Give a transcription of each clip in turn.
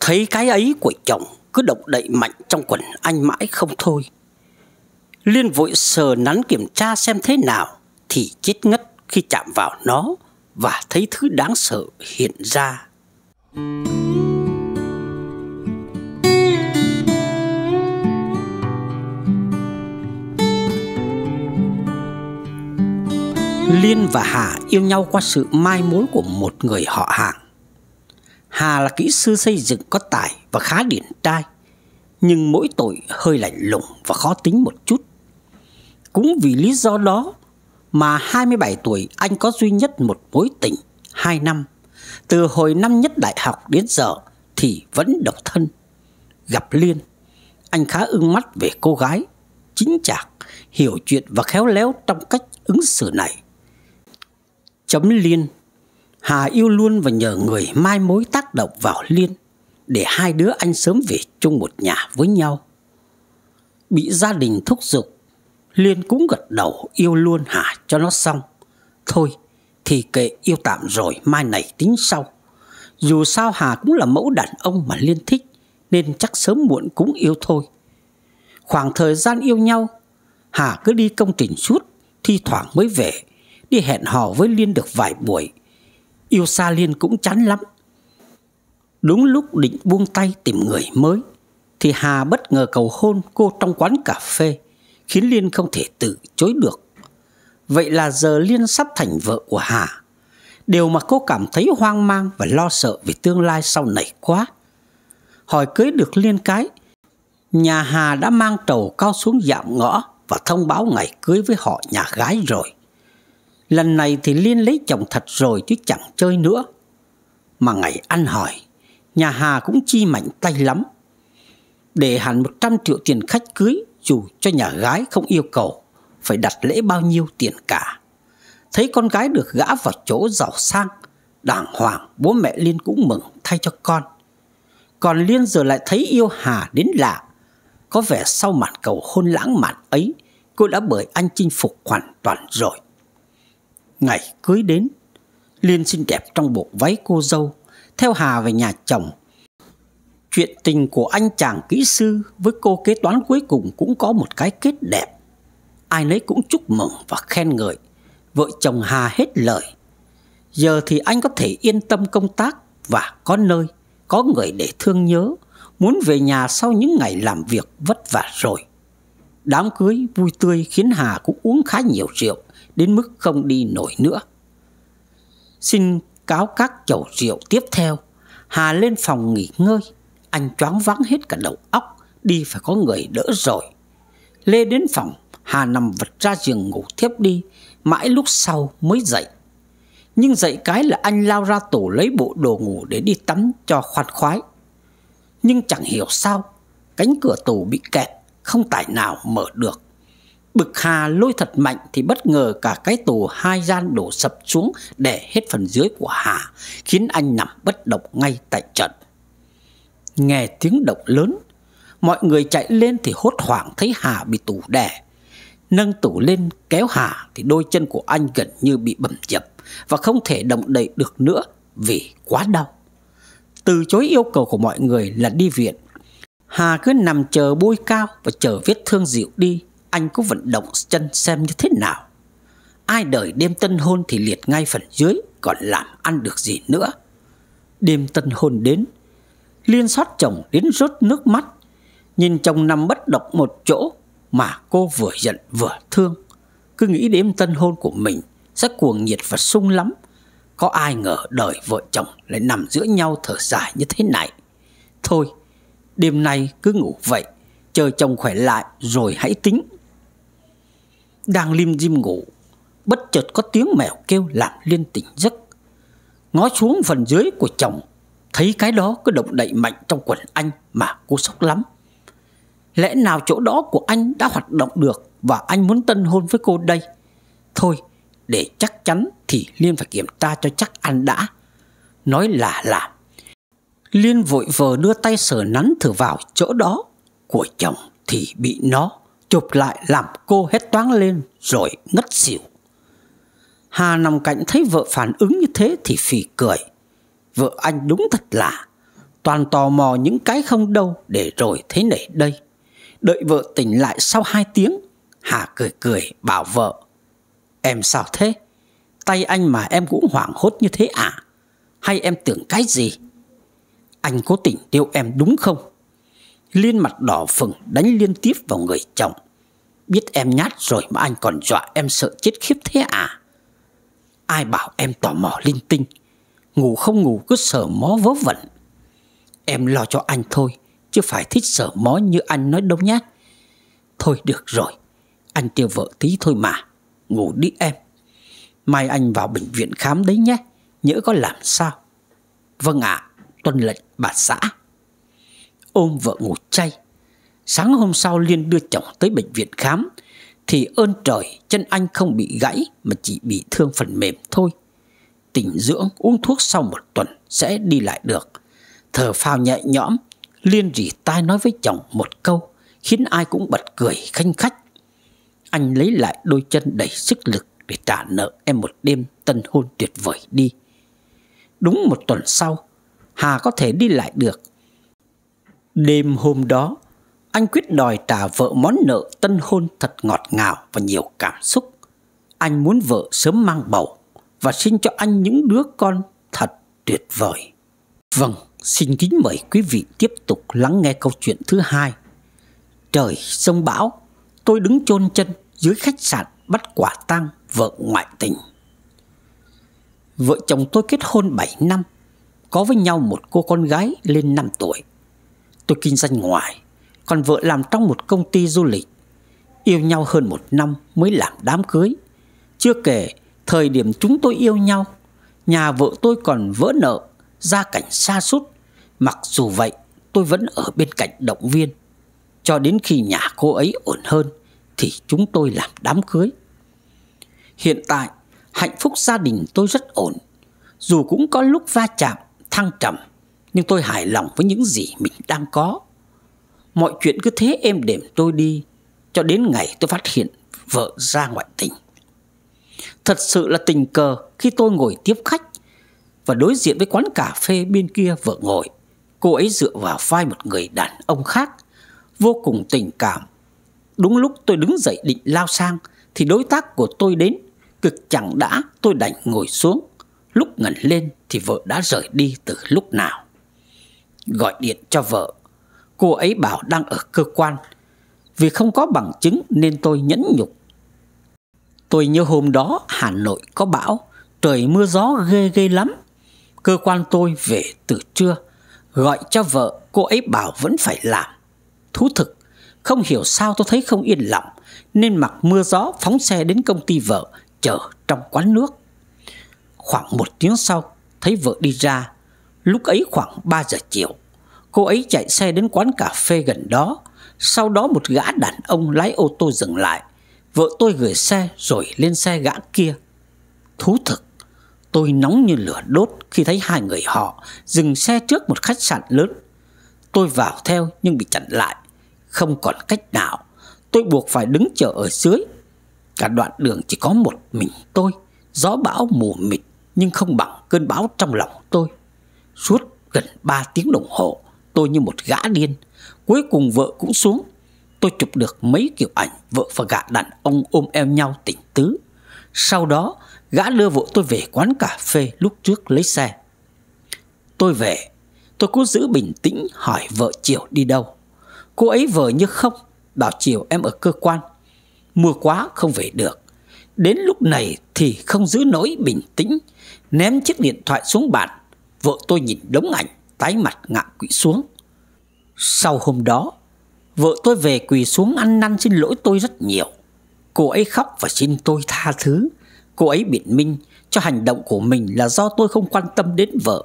Thấy cái ấy của chồng cứ động đậy mạnh trong quần anh mãi không thôi. Liên vội sờ nắn kiểm tra xem thế nào thì chết ngất khi chạm vào nó và thấy thứ đáng sợ hiện ra. Liên và Hà yêu nhau qua sự mai mối của một người họ hàng Hà là kỹ sư xây dựng có tài và khá điển trai, nhưng mỗi tội hơi lạnh lùng và khó tính một chút. Cũng vì lý do đó mà 27 tuổi anh có duy nhất một mối tình 2 năm. Từ hồi năm nhất đại học đến giờ thì vẫn độc thân. Gặp Liên, anh khá ưng mắt về cô gái, chính chạc, hiểu chuyện và khéo léo trong cách ứng xử này. Chấm Liên Hà yêu luôn và nhờ người mai mối tác động vào Liên để hai đứa anh sớm về chung một nhà với nhau. Bị gia đình thúc giục, Liên cũng gật đầu yêu luôn Hà cho nó xong. Thôi, thì kệ yêu tạm rồi, mai này tính sau. Dù sao Hà cũng là mẫu đàn ông mà Liên thích, nên chắc sớm muộn cũng yêu thôi. Khoảng thời gian yêu nhau, Hà cứ đi công trình suốt, thi thoảng mới về, đi hẹn hò với Liên được vài buổi, Yêu xa Liên cũng chán lắm Đúng lúc định buông tay tìm người mới Thì Hà bất ngờ cầu hôn cô trong quán cà phê Khiến Liên không thể từ chối được Vậy là giờ Liên sắp thành vợ của Hà Điều mà cô cảm thấy hoang mang và lo sợ về tương lai sau này quá Hỏi cưới được Liên cái Nhà Hà đã mang trầu cao xuống dạm ngõ Và thông báo ngày cưới với họ nhà gái rồi Lần này thì Liên lấy chồng thật rồi chứ chẳng chơi nữa Mà ngày ăn hỏi Nhà Hà cũng chi mạnh tay lắm Để hẳn 100 triệu tiền khách cưới Dù cho nhà gái không yêu cầu Phải đặt lễ bao nhiêu tiền cả Thấy con gái được gã vào chỗ giàu sang Đàng hoàng bố mẹ Liên cũng mừng thay cho con Còn Liên giờ lại thấy yêu Hà đến lạ Có vẻ sau màn cầu hôn lãng mạn ấy Cô đã bởi anh chinh phục hoàn toàn rồi Ngày cưới đến Liên xinh đẹp trong bộ váy cô dâu Theo Hà về nhà chồng Chuyện tình của anh chàng kỹ sư Với cô kế toán cuối cùng Cũng có một cái kết đẹp Ai nấy cũng chúc mừng và khen ngợi Vợ chồng Hà hết lời Giờ thì anh có thể yên tâm công tác Và có nơi Có người để thương nhớ Muốn về nhà sau những ngày làm việc vất vả rồi Đám cưới vui tươi khiến Hà cũng uống khá nhiều rượu đến mức không đi nổi nữa. Xin cáo các chầu rượu tiếp theo, Hà lên phòng nghỉ ngơi, anh choáng vắng hết cả đầu óc, đi phải có người đỡ rồi. Lê đến phòng, Hà nằm vật ra giường ngủ tiếp đi, mãi lúc sau mới dậy. Nhưng dậy cái là anh lao ra tủ lấy bộ đồ ngủ để đi tắm cho khoan khoái. Nhưng chẳng hiểu sao, cánh cửa tủ bị kẹt, không tài nào mở được. Bực hà lôi thật mạnh thì bất ngờ cả cái tù hai gian đổ sập xuống để hết phần dưới của hà, khiến anh nằm bất động ngay tại trận. Nghe tiếng động lớn, mọi người chạy lên thì hốt hoảng thấy hà bị tù đè. Nâng tủ lên kéo hà thì đôi chân của anh gần như bị bầm dập và không thể động đậy được nữa vì quá đau. Từ chối yêu cầu của mọi người là đi viện Hà cứ nằm chờ bôi cao và chờ vết thương dịu đi anh có vận động chân xem như thế nào Ai đợi đêm tân hôn thì liệt ngay phần dưới Còn làm ăn được gì nữa Đêm tân hôn đến Liên xót chồng đến rớt nước mắt Nhìn chồng nằm bất động một chỗ Mà cô vừa giận vừa thương Cứ nghĩ đêm tân hôn của mình Sẽ cuồng nhiệt và sung lắm Có ai ngờ đời vợ chồng Lại nằm giữa nhau thở dài như thế này Thôi Đêm nay cứ ngủ vậy Chờ chồng khỏe lại rồi hãy tính đang lim dim ngủ bất chợt có tiếng mèo kêu làm liên tỉnh giấc ngó xuống phần dưới của chồng thấy cái đó cứ động đậy mạnh trong quần anh mà cô sốc lắm lẽ nào chỗ đó của anh đã hoạt động được và anh muốn tân hôn với cô đây thôi để chắc chắn thì liên phải kiểm tra cho chắc ăn đã nói là làm liên vội vờ đưa tay sờ nắn thử vào chỗ đó của chồng thì bị nó chụp lại làm cô hết toáng lên rồi ngất xỉu. Hà nằm cạnh thấy vợ phản ứng như thế thì phì cười. Vợ anh đúng thật lạ, toàn tò mò những cái không đâu để rồi thế này đây. Đợi vợ tỉnh lại sau hai tiếng, Hà cười cười bảo vợ. Em sao thế? Tay anh mà em cũng hoảng hốt như thế à? Hay em tưởng cái gì? Anh cố tình tiêu em đúng không? Liên mặt đỏ phừng đánh liên tiếp vào người chồng Biết em nhát rồi mà anh còn dọa em sợ chết khiếp thế à Ai bảo em tò mò linh tinh Ngủ không ngủ cứ sờ mó vớ vẩn Em lo cho anh thôi Chứ phải thích sờ mó như anh nói đâu nhé Thôi được rồi Anh tiêu vợ tí thôi mà Ngủ đi em Mai anh vào bệnh viện khám đấy nhé nhớ có làm sao Vâng ạ à, Tuân lệnh bà xã ôm vợ ngủ chay. Sáng hôm sau Liên đưa chồng tới bệnh viện khám thì ơn trời chân anh không bị gãy mà chỉ bị thương phần mềm thôi. Tỉnh dưỡng uống thuốc sau một tuần sẽ đi lại được. Thở phào nhẹ nhõm, Liên rỉ tai nói với chồng một câu khiến ai cũng bật cười khanh khách. Anh lấy lại đôi chân đầy sức lực để trả nợ em một đêm tân hôn tuyệt vời đi. Đúng một tuần sau, Hà có thể đi lại được Đêm hôm đó, anh quyết đòi trả vợ món nợ tân hôn thật ngọt ngào và nhiều cảm xúc. Anh muốn vợ sớm mang bầu và sinh cho anh những đứa con thật tuyệt vời. Vâng, xin kính mời quý vị tiếp tục lắng nghe câu chuyện thứ hai. Trời sông bão, tôi đứng chôn chân dưới khách sạn bắt quả tang vợ ngoại tình. Vợ chồng tôi kết hôn 7 năm, có với nhau một cô con gái lên 5 tuổi. Tôi kinh doanh ngoài Còn vợ làm trong một công ty du lịch Yêu nhau hơn một năm mới làm đám cưới Chưa kể Thời điểm chúng tôi yêu nhau Nhà vợ tôi còn vỡ nợ Gia cảnh xa sút Mặc dù vậy tôi vẫn ở bên cạnh động viên Cho đến khi nhà cô ấy ổn hơn Thì chúng tôi làm đám cưới Hiện tại hạnh phúc gia đình tôi rất ổn Dù cũng có lúc va chạm, thăng trầm nhưng tôi hài lòng với những gì mình đang có. Mọi chuyện cứ thế êm đềm tôi đi, cho đến ngày tôi phát hiện vợ ra ngoại tình. Thật sự là tình cờ khi tôi ngồi tiếp khách và đối diện với quán cà phê bên kia vợ ngồi. Cô ấy dựa vào vai một người đàn ông khác, vô cùng tình cảm. Đúng lúc tôi đứng dậy định lao sang thì đối tác của tôi đến, cực chẳng đã tôi đành ngồi xuống. Lúc ngẩn lên thì vợ đã rời đi từ lúc nào gọi điện cho vợ. Cô ấy bảo đang ở cơ quan. Vì không có bằng chứng nên tôi nhẫn nhục. Tôi nhớ hôm đó Hà Nội có bão, trời mưa gió ghê ghê lắm. Cơ quan tôi về từ trưa, gọi cho vợ, cô ấy bảo vẫn phải làm. Thú thực, không hiểu sao tôi thấy không yên lòng, nên mặc mưa gió phóng xe đến công ty vợ, chờ trong quán nước. Khoảng một tiếng sau, thấy vợ đi ra, lúc ấy khoảng 3 giờ chiều. Cô ấy chạy xe đến quán cà phê gần đó Sau đó một gã đàn ông lái ô tô dừng lại Vợ tôi gửi xe rồi lên xe gã kia Thú thực Tôi nóng như lửa đốt khi thấy hai người họ Dừng xe trước một khách sạn lớn Tôi vào theo nhưng bị chặn lại Không còn cách nào Tôi buộc phải đứng chờ ở dưới Cả đoạn đường chỉ có một mình tôi Gió bão mù mịt Nhưng không bằng cơn bão trong lòng tôi Suốt gần ba tiếng đồng hồ tôi như một gã điên Cuối cùng vợ cũng xuống Tôi chụp được mấy kiểu ảnh Vợ và gã đàn ông ôm eo nhau tỉnh tứ Sau đó Gã đưa vợ tôi về quán cà phê lúc trước lấy xe Tôi về Tôi cố giữ bình tĩnh hỏi vợ Triều đi đâu Cô ấy vờ như không Bảo Triều em ở cơ quan Mưa quá không về được Đến lúc này thì không giữ nổi bình tĩnh Ném chiếc điện thoại xuống bàn Vợ tôi nhìn đống ảnh tái mặt ngạ quỵ xuống. Sau hôm đó, vợ tôi về quỳ xuống ăn năn xin lỗi tôi rất nhiều. Cô ấy khóc và xin tôi tha thứ. Cô ấy biện minh cho hành động của mình là do tôi không quan tâm đến vợ.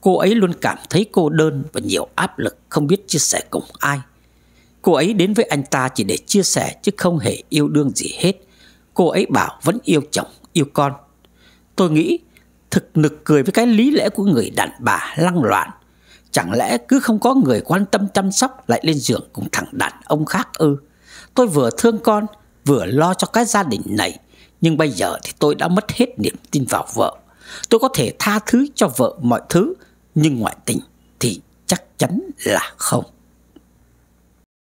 Cô ấy luôn cảm thấy cô đơn và nhiều áp lực không biết chia sẻ cùng ai. Cô ấy đến với anh ta chỉ để chia sẻ chứ không hề yêu đương gì hết. Cô ấy bảo vẫn yêu chồng, yêu con. Tôi nghĩ thực nực cười với cái lý lẽ của người đàn bà lăng loạn Chẳng lẽ cứ không có người quan tâm chăm sóc lại lên giường cùng thằng đàn ông khác ư? Tôi vừa thương con, vừa lo cho cái gia đình này, nhưng bây giờ thì tôi đã mất hết niềm tin vào vợ. Tôi có thể tha thứ cho vợ mọi thứ, nhưng ngoại tình thì chắc chắn là không.